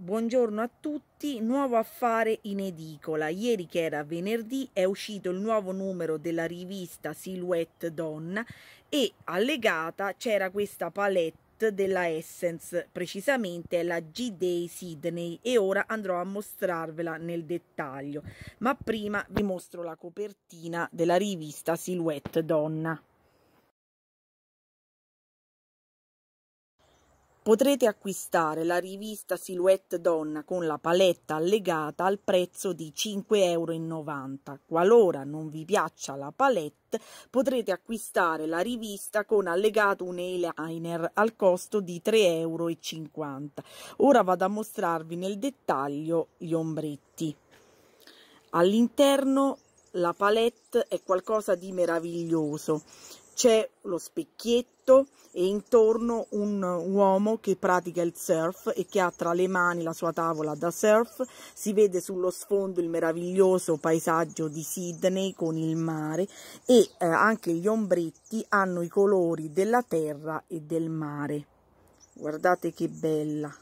Buongiorno a tutti, nuovo affare in edicola. Ieri che era venerdì è uscito il nuovo numero della rivista Silhouette Donna e allegata c'era questa palette della Essence, precisamente la G-Day Sydney e ora andrò a mostrarvela nel dettaglio, ma prima vi mostro la copertina della rivista Silhouette Donna. Potrete acquistare la rivista Silhouette Donna con la paletta allegata al prezzo di 5,90 euro. Qualora non vi piaccia la palette, potrete acquistare la rivista con allegato un eyeliner al costo di 3,50 euro. Ora vado a mostrarvi nel dettaglio gli ombretti. All'interno la palette è qualcosa di meraviglioso c'è lo specchietto e intorno un uomo che pratica il surf e che ha tra le mani la sua tavola da surf. Si vede sullo sfondo il meraviglioso paesaggio di Sydney con il mare e eh, anche gli ombretti hanno i colori della terra e del mare. Guardate che bella!